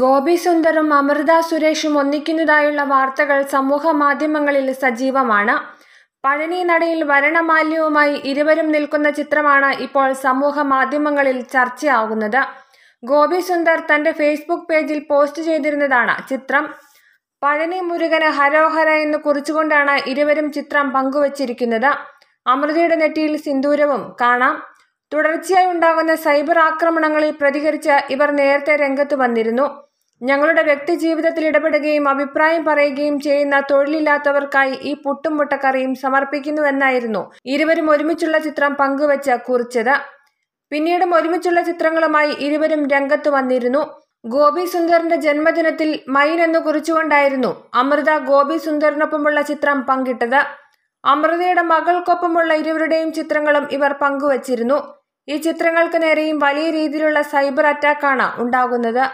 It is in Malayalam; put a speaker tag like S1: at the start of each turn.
S1: ഗോപി സുന്ദറും അമൃത സുരേഷും ഒന്നിക്കുന്നതായുള്ള വാർത്തകൾ സമൂഹ മാധ്യമങ്ങളിൽ സജീവമാണ് പഴനി നടയിൽ വരണമാല്യവുമായി ഇരുവരും നിൽക്കുന്ന ചിത്രമാണ് ഇപ്പോൾ സമൂഹ മാധ്യമങ്ങളിൽ ചർച്ചയാകുന്നത് ഗോപി സുന്ദർ തന്റെ ഫേസ്ബുക്ക് പേജിൽ പോസ്റ്റ് ചെയ്തിരുന്നതാണ് ചിത്രം പഴനി മുരുകന് ഹരോഹര എന്ന് കുറിച്ചുകൊണ്ടാണ് ഇരുവരും ചിത്രം പങ്കുവച്ചിരിക്കുന്നത് അമൃതയുടെ നെറ്റിയിൽ സിന്ദൂരവും കാണാം തുടർച്ചയായി ഉണ്ടാകുന്ന സൈബർ ആക്രമണങ്ങളിൽ പ്രതികരിച്ച് ഇവർ നേരത്തെ രംഗത്ത് വന്നിരുന്നു ഞങ്ങളുടെ വ്യക്തി ജീവിതത്തിൽ ഇടപെടുകയും അഭിപ്രായം പറയുകയും ചെയ്യുന്ന തൊഴിലില്ലാത്തവർക്കായി ഈ പുട്ടും മുട്ടക്കറിയും സമർപ്പിക്കുന്നുവെന്നായിരുന്നു ഇരുവരും ഒരുമിച്ചുള്ള ചിത്രം പങ്കുവച്ച് കുറിച്ചത് പിന്നീടും ഒരുമിച്ചുള്ള ചിത്രങ്ങളുമായി ഇരുവരും രംഗത്ത് വന്നിരുന്നു ഗോപി സുന്ദറിന്റെ ജന്മദിനത്തിൽ മൈൻ എന്ന് കുറിച്ചുകൊണ്ടായിരുന്നു അമൃത ഗോപി സുന്ദറിനൊപ്പമുള്ള ചിത്രം പങ്കിട്ടത് അമൃതയുടെ മകൾക്കൊപ്പമുള്ള ഇരുവരുടെയും ചിത്രങ്ങളും ഇവർ പങ്കുവച്ചിരുന്നു ഈ ചിത്രങ്ങൾക്ക് നേരെയും വലിയ രീതിയിലുള്ള സൈബർ അറ്റാക്കാണ് ഉണ്ടാകുന്നത്